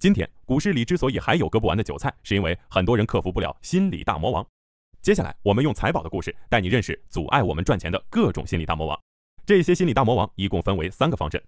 今天股市里之所以还有割不完的韭菜，是因为很多人克服不了心理大魔王。接下来，我们用财宝的故事带你认识阻碍我们赚钱的各种心理大魔王。这些心理大魔王一共分为三个方阵。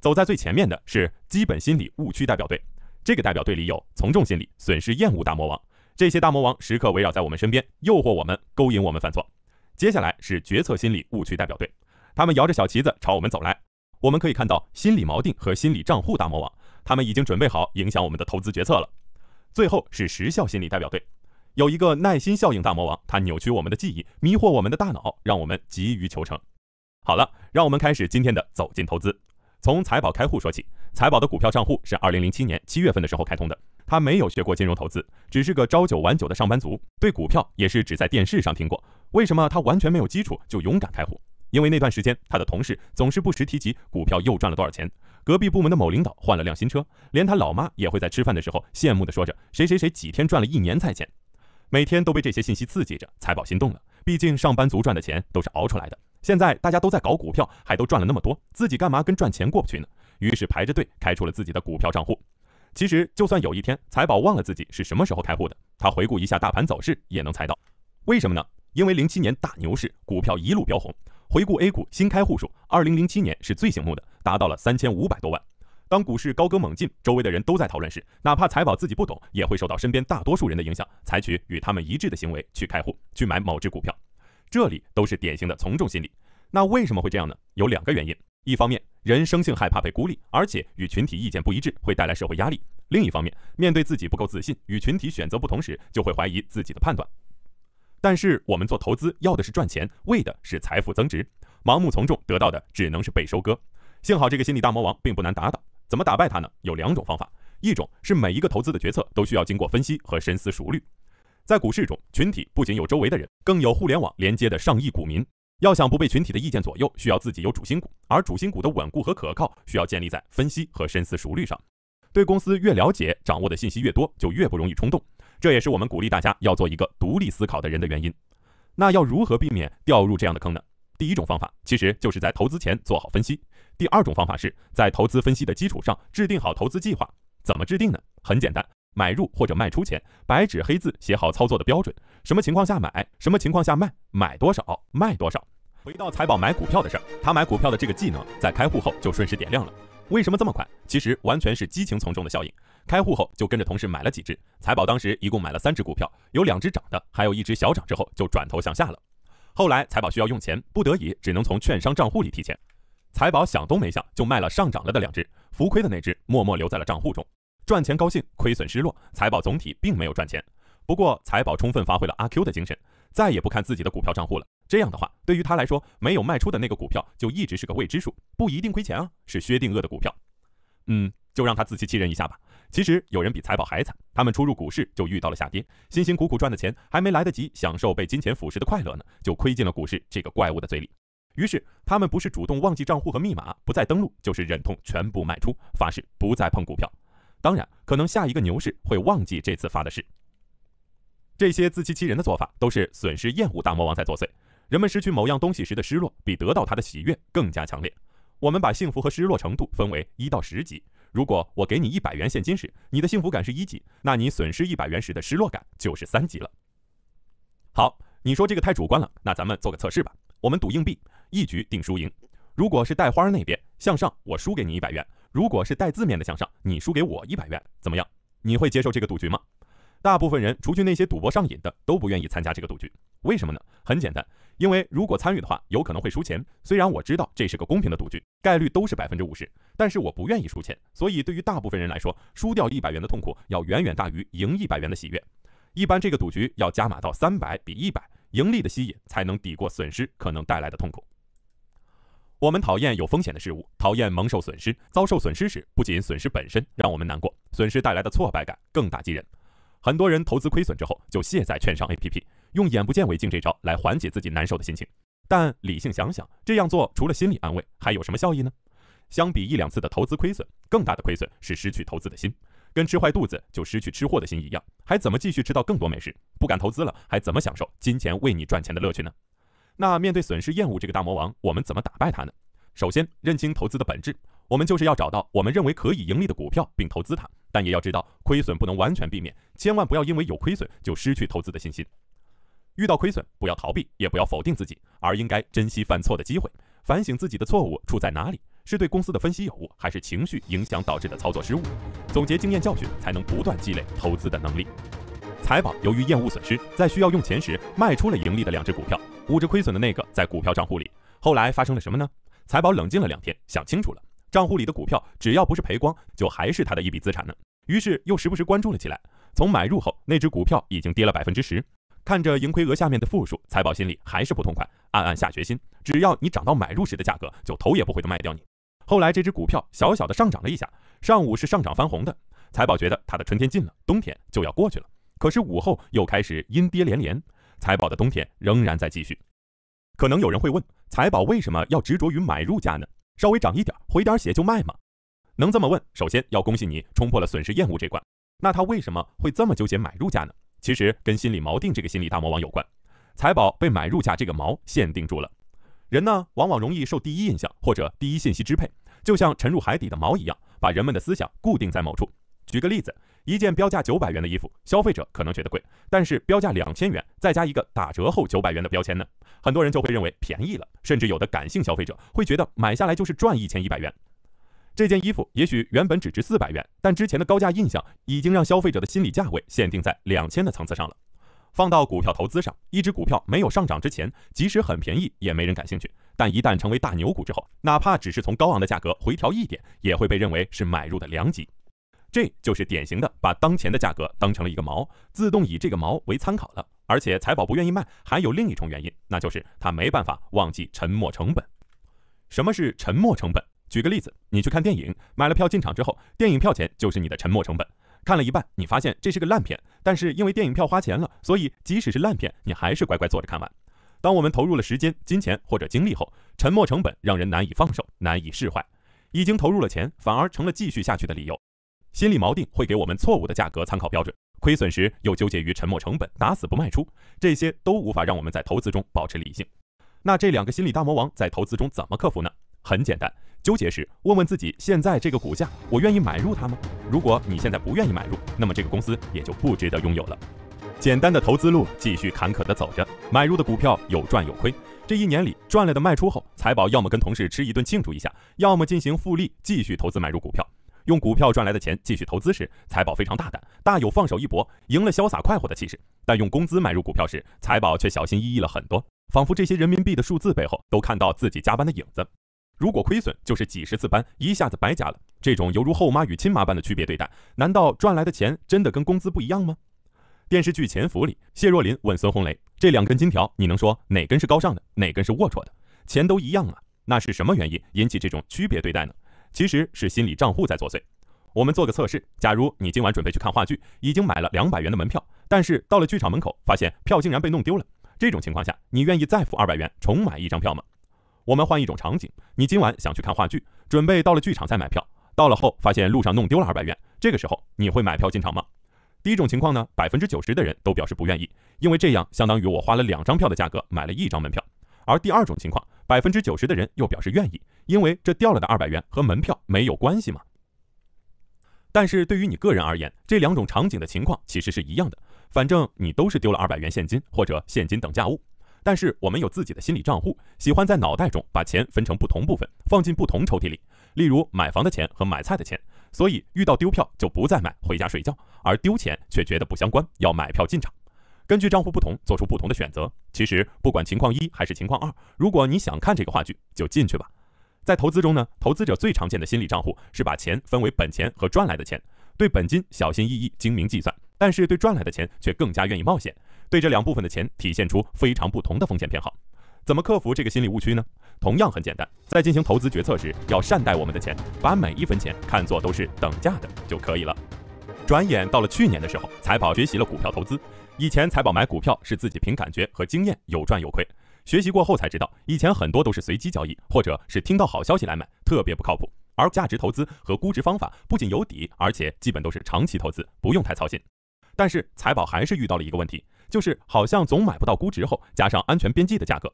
走在最前面的是基本心理误区代表队，这个代表队里有从众心理、损失厌恶大魔王。这些大魔王时刻围绕在我们身边，诱惑我们、勾引我们犯错。接下来是决策心理误区代表队，他们摇着小旗子朝我们走来。我们可以看到心理锚定和心理账户大魔王。他们已经准备好影响我们的投资决策了。最后是时效心理代表队，有一个耐心效应大魔王，他扭曲我们的记忆，迷惑我们的大脑，让我们急于求成。好了，让我们开始今天的走进投资。从财宝开户说起，财宝的股票账户是二零零七年七月份的时候开通的。他没有学过金融投资，只是个朝九晚九的上班族，对股票也是只在电视上听过。为什么他完全没有基础就勇敢开户？因为那段时间，他的同事总是不时提及股票又赚了多少钱，隔壁部门的某领导换了辆新车，连他老妈也会在吃饭的时候羡慕的说着谁谁谁几天赚了一年菜钱。每天都被这些信息刺激着，财宝心动了。毕竟上班族赚的钱都是熬出来的，现在大家都在搞股票，还都赚了那么多，自己干嘛跟赚钱过不去呢？于是排着队开出了自己的股票账户。其实就算有一天财宝忘了自己是什么时候开户的，他回顾一下大盘走势也能猜到。为什么呢？因为零七年大牛市，股票一路飙红。回顾 A 股新开户数，二零零七年是最醒目的，达到了三千五百多万。当股市高歌猛进，周围的人都在讨论时，哪怕财宝自己不懂，也会受到身边大多数人的影响，采取与他们一致的行为去开户、去买某只股票。这里都是典型的从众心理。那为什么会这样呢？有两个原因：一方面，人生性害怕被孤立，而且与群体意见不一致会带来社会压力；另一方面，面对自己不够自信、与群体选择不同时，就会怀疑自己的判断。但是我们做投资要的是赚钱，为的是财富增值。盲目从众得到的只能是被收割。幸好这个心理大魔王并不难打倒。怎么打败他呢？有两种方法，一种是每一个投资的决策都需要经过分析和深思熟虑。在股市中，群体不仅有周围的人，更有互联网连接的上亿股民。要想不被群体的意见左右，需要自己有主心骨。而主心骨的稳固和可靠，需要建立在分析和深思熟虑上。对公司越了解，掌握的信息越多，就越不容易冲动。这也是我们鼓励大家要做一个独立思考的人的原因。那要如何避免掉入这样的坑呢？第一种方法其实就是在投资前做好分析；第二种方法是在投资分析的基础上制定好投资计划。怎么制定呢？很简单，买入或者卖出前，白纸黑字写好操作的标准：什么情况下买，什么情况下卖，买多少，卖多少。回到财宝买股票的事儿，他买股票的这个技能在开户后就顺势点亮了。为什么这么快？其实完全是激情从众的效应。开户后就跟着同事买了几只，财宝当时一共买了三只股票，有两只涨的，还有一只小涨，之后就转头向下了。后来财宝需要用钱，不得已只能从券商账户里提钱，财宝想都没想就卖了上涨了的两只，浮亏的那只默默留在了账户中。赚钱高兴，亏损失落，财宝总体并没有赚钱。不过财宝充分发挥了阿 Q 的精神，再也不看自己的股票账户了。这样的话，对于他来说，没有卖出的那个股票就一直是个未知数，不一定亏钱啊，是薛定谔的股票。嗯，就让他自欺欺人一下吧。其实有人比财宝还惨，他们初入股市就遇到了下跌，辛辛苦苦赚的钱还没来得及享受被金钱腐蚀的快乐呢，就亏进了股市这个怪物的嘴里。于是他们不是主动忘记账户和密码，不再登录，就是忍痛全部卖出，发誓不再碰股票。当然，可能下一个牛市会忘记这次发的誓。这些自欺欺人的做法都是损失厌恶大魔王在作祟。人们失去某样东西时的失落，比得到它的喜悦更加强烈。我们把幸福和失落程度分为一到十级。如果我给你一百元现金时，你的幸福感是一级，那你损失一百元时的失落感就是三级了。好，你说这个太主观了，那咱们做个测试吧。我们赌硬币，一局定输赢。如果是带花儿那边向上，我输给你一百元；如果是带字面的向上，你输给我一百元。怎么样？你会接受这个赌局吗？大部分人，除去那些赌博上瘾的，都不愿意参加这个赌局。为什么呢？很简单。因为如果参与的话，有可能会输钱。虽然我知道这是个公平的赌局，概率都是百分之五十，但是我不愿意输钱。所以对于大部分人来说，输掉一百元的痛苦要远远大于赢一百元的喜悦。一般这个赌局要加码到三百比一百，盈利的吸引才能抵过损失可能带来的痛苦。我们讨厌有风险的事物，讨厌蒙受损失。遭受损失时，不仅损失本身让我们难过，损失带来的挫败感更打击人。很多人投资亏损之后就卸载券商 APP。用眼不见为净这招来缓解自己难受的心情，但理性想想，这样做除了心理安慰，还有什么效益呢？相比一两次的投资亏损，更大的亏损是失去投资的心，跟吃坏肚子就失去吃货的心一样，还怎么继续吃到更多美食？不敢投资了，还怎么享受金钱为你赚钱的乐趣呢？那面对损失厌恶这个大魔王，我们怎么打败他呢？首先认清投资的本质，我们就是要找到我们认为可以盈利的股票并投资它，但也要知道亏损不能完全避免，千万不要因为有亏损就失去投资的信心。遇到亏损，不要逃避，也不要否定自己，而应该珍惜犯错的机会，反省自己的错误出在哪里，是对公司的分析有误，还是情绪影响导致的操作失误？总结经验教训，才能不断积累投资的能力。财宝由于厌恶损失，在需要用钱时卖出了盈利的两只股票，捂着亏损的那个在股票账户里。后来发生了什么呢？财宝冷静了两天，想清楚了，账户里的股票只要不是赔光，就还是他的一笔资产呢。于是又时不时关注了起来。从买入后，那只股票已经跌了百分之十。看着盈亏额下面的负数，财宝心里还是不痛快，暗暗下决心：只要你涨到买入时的价格，就头也不回的卖掉你。后来这只股票小小的上涨了一下，上午是上涨翻红的，财宝觉得他的春天近了，冬天就要过去了。可是午后又开始阴跌连连，财宝的冬天仍然在继续。可能有人会问，财宝为什么要执着于买入价呢？稍微涨一点，回点血就卖吗？能这么问，首先要恭喜你冲破了损失厌恶这关。那他为什么会这么纠结买入价呢？其实跟心理锚定这个心理大魔王有关，财宝被买入价这个锚限定住了。人呢，往往容易受第一印象或者第一信息支配，就像沉入海底的锚一样，把人们的思想固定在某处。举个例子，一件标价九百元的衣服，消费者可能觉得贵；但是标价两千元，再加一个打折后九百元的标签呢，很多人就会认为便宜了，甚至有的感性消费者会觉得买下来就是赚一千一百元。这件衣服也许原本只值四百元，但之前的高价印象已经让消费者的心理价位限定在两千的层次上了。放到股票投资上，一只股票没有上涨之前，即使很便宜也没人感兴趣；但一旦成为大牛股之后，哪怕只是从高昂的价格回调一点，也会被认为是买入的良机。这就是典型的把当前的价格当成了一个锚，自动以这个锚为参考了。而且财宝不愿意卖，还有另一重原因，那就是他没办法忘记沉没成本。什么是沉没成本？举个例子，你去看电影，买了票进场之后，电影票钱就是你的沉没成本。看了一半，你发现这是个烂片，但是因为电影票花钱了，所以即使是烂片，你还是乖乖坐着看完。当我们投入了时间、金钱或者精力后，沉没成本让人难以放手、难以释怀。已经投入了钱，反而成了继续下去的理由。心理锚定会给我们错误的价格参考标准，亏损时又纠结于沉没成本，打死不卖出。这些都无法让我们在投资中保持理性。那这两个心理大魔王在投资中怎么克服呢？很简单，纠结时问问自己，现在这个股价，我愿意买入它吗？如果你现在不愿意买入，那么这个公司也就不值得拥有了。简单的投资路继续坎坷地走着，买入的股票有赚有亏。这一年里赚了的卖出后，财宝要么跟同事吃一顿庆祝一下，要么进行复利继续投资买入股票。用股票赚来的钱继续投资时，财宝非常大胆，大有放手一搏，赢了潇洒快活的气势。但用工资买入股票时，财宝却小心翼翼了很多，仿佛这些人民币的数字背后都看到自己加班的影子。如果亏损就是几十次班一下子白加了，这种犹如后妈与亲妈般的区别对待，难道赚来的钱真的跟工资不一样吗？电视剧《潜伏》里，谢若林问孙红雷：“这两根金条，你能说哪根是高尚的，哪根是龌龊的？钱都一样啊，那是什么原因引起这种区别对待呢？”其实是心理账户在作祟。我们做个测试：假如你今晚准备去看话剧，已经买了两百元的门票，但是到了剧场门口发现票竟然被弄丢了，这种情况下，你愿意再付二百元重买一张票吗？我们换一种场景，你今晚想去看话剧，准备到了剧场再买票。到了后发现路上弄丢了二百元，这个时候你会买票进场吗？第一种情况呢，百分之九十的人都表示不愿意，因为这样相当于我花了两张票的价格买了一张门票。而第二种情况，百分之九十的人又表示愿意，因为这掉了的二百元和门票没有关系嘛。但是对于你个人而言，这两种场景的情况其实是一样的，反正你都是丢了二百元现金或者现金等价物。但是我们有自己的心理账户，喜欢在脑袋中把钱分成不同部分，放进不同抽屉里。例如买房的钱和买菜的钱。所以遇到丢票就不再买，回家睡觉；而丢钱却觉得不相关，要买票进场。根据账户不同，做出不同的选择。其实不管情况一还是情况二，如果你想看这个话剧，就进去吧。在投资中呢，投资者最常见的心理账户是把钱分为本钱和赚来的钱，对本金小心翼翼，精明计算。但是对赚来的钱却更加愿意冒险，对这两部分的钱体现出非常不同的风险偏好。怎么克服这个心理误区呢？同样很简单，在进行投资决策时，要善待我们的钱，把每一分钱看作都是等价的就可以了。转眼到了去年的时候，财宝学习了股票投资。以前财宝买股票是自己凭感觉和经验，有赚有亏。学习过后才知道，以前很多都是随机交易，或者是听到好消息来买，特别不靠谱。而价值投资和估值方法不仅有底，而且基本都是长期投资，不用太操心。但是财宝还是遇到了一个问题，就是好像总买不到估值后加上安全边际的价格。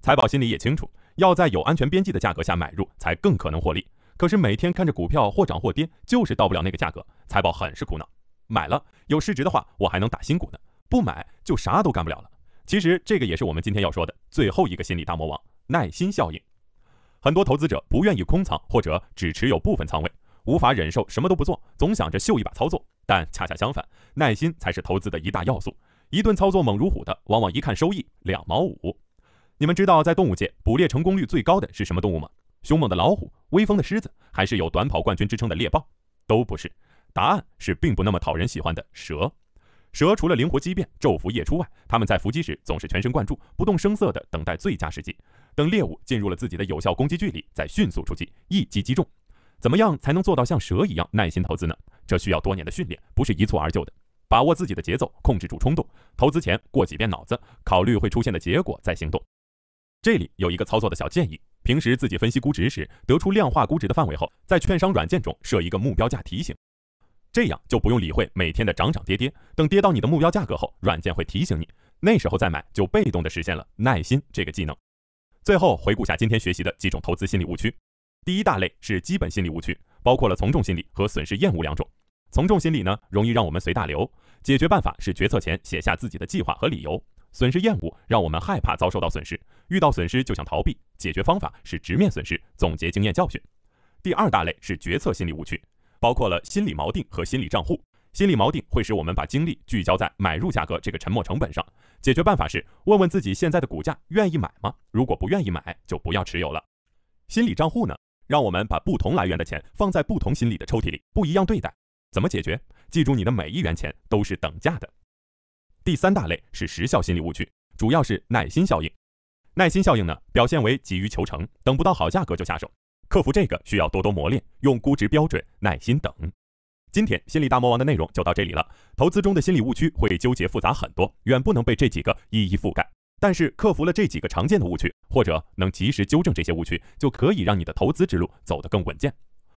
财宝心里也清楚，要在有安全边际的价格下买入才更可能获利。可是每天看着股票或涨或跌，就是到不了那个价格，财宝很是苦恼。买了有市值的话，我还能打新股呢；不买就啥都干不了了。其实这个也是我们今天要说的最后一个心理大魔王——耐心效应。很多投资者不愿意空仓或者只持有部分仓位，无法忍受什么都不做，总想着秀一把操作。但恰恰相反，耐心才是投资的一大要素。一顿操作猛如虎的，往往一看收益两毛五。你们知道在动物界捕猎成功率最高的是什么动物吗？凶猛的老虎、威风的狮子，还是有短跑冠军之称的猎豹，都不是。答案是并不那么讨人喜欢的蛇。蛇除了灵活机变、昼伏夜出外，它们在伏击时总是全神贯注、不动声色地等待最佳时机，等猎物进入了自己的有效攻击距离，再迅速出击，一击击中。怎么样才能做到像蛇一样耐心投资呢？这需要多年的训练，不是一蹴而就的。把握自己的节奏，控制住冲动，投资前过几遍脑子，考虑会出现的结果再行动。这里有一个操作的小建议：平时自己分析估值时，得出量化估值的范围后，在券商软件中设一个目标价提醒，这样就不用理会每天的涨涨跌跌。等跌到你的目标价格后，软件会提醒你，那时候再买，就被动的实现了耐心这个技能。最后回顾下今天学习的几种投资心理误区，第一大类是基本心理误区。包括了从众心理和损失厌恶两种。从众心理呢，容易让我们随大流；解决办法是决策前写下自己的计划和理由。损失厌恶让我们害怕遭受到损失，遇到损失就想逃避。解决方法是直面损失，总结经验教训。第二大类是决策心理误区，包括了心理锚定和心理账户。心理锚定会使我们把精力聚焦在买入价格这个沉没成本上。解决办法是问问自己现在的股价愿意买吗？如果不愿意买，就不要持有了。心理账户呢？让我们把不同来源的钱放在不同心理的抽屉里，不一样对待。怎么解决？记住你的每一元钱都是等价的。第三大类是时效心理误区，主要是耐心效应。耐心效应呢，表现为急于求成，等不到好价格就下手。克服这个需要多多磨练，用估值标准耐心等。今天心理大魔王的内容就到这里了。投资中的心理误区会纠结复杂很多，远不能被这几个一一覆盖。但是克服了这几个常见的误区，或者能及时纠正这些误区，就可以让你的投资之路走得更稳健。